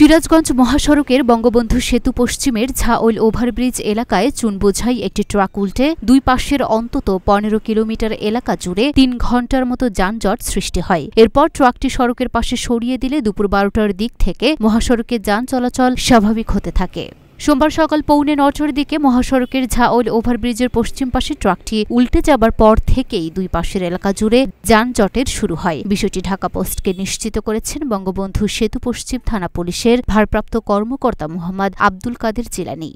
সিরাজগঞ্জ মহাসড়কের বঙ্গবন্ধু সেতু পশ্চিমের ঝাওল ওভারব্রিজ এলাকায় চুন বোঝাই একটি ট্রাক উল্টে দুই পাশের অন্তত পনেরো কিলোমিটার এলাকা জুড়ে তিন ঘন্টার মতো যানজট সৃষ্টি হয় এরপর ট্রাকটি সড়কের পাশে সরিয়ে দিলে দুপুর বারোটার দিক থেকে মহাসড়কে যান চলাচল স্বাভাবিক হতে থাকে সোমবার সকাল পৌনে নটার দিকে মহাসড়কের ঝাওল ওভারব্রিজের পশ্চিম পাশে ট্রাকটি উল্টে যাবার পর থেকেই দুই পাশের এলাকা জুড়ে যানজটের শুরু হয় বিষয়টি ঢাকা পোস্টকে নিশ্চিত করেছেন বঙ্গবন্ধু সেতু পশ্চিম থানা পুলিশের ভারপ্রাপ্ত কর্মকর্তা মোহাম্মদ আব্দুল কাদের জিলানি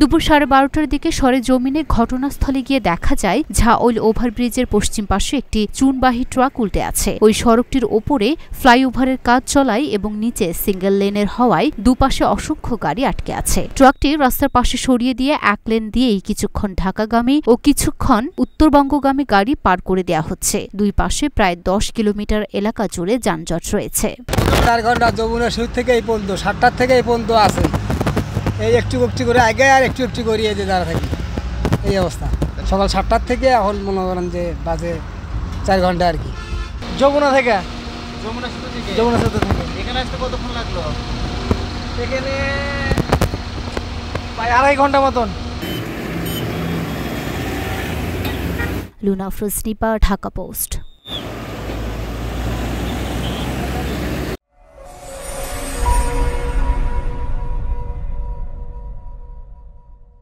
দুপুর সাড়ে বারোটার দিকে সরে জমিনে ঘটনাস্থলে গিয়ে দেখা যায় ঝা ওইল ওভারব্রিজের পশ্চিম পাশে একটি চুনবাহী ট্রাক উল্টে আছে ওই সড়কটির ওপরে ফ্লাইওভারের কাজ চলায় এবং নিচে সিঙ্গেল লেনের হওয়ায় দুপাশে অসংখ্য গাড়ি আটকে আছে ট্রাকটি রাস্তার পাশে সরিয়ে দিয়ে এক লেন দিয়েই কিছুক্ষণ ঢাকাগামী ও কিছুক্ষণ উত্তরবঙ্গগামী গাড়ি পার করে দেওয়া হচ্ছে দুই পাশে প্রায় দশ কিলোমিটার এলাকা জুড়ে যানজট রয়েছে চার ঘন্টা যমুনা সুর থেকে এই পর্যন্ত সাতটার থেকে এই পর্যন্ত আছে এই একটু একটু করে আগে আর একটু একটু করে এই যে দাঁড়া থাকি এই অবস্থা সকাল সাতটার থেকে এখন মনে করেন যে বাজে চার ঘন্টা আর কি যমুনা থেকে যমুনা সেতু থেকে এখানে আসতে কতক্ষণ লাগলো এখানে প্রায় আড়াই ঘন্টা মতন লুনা ফ্রোজনিপা ঢাকা পোস্ট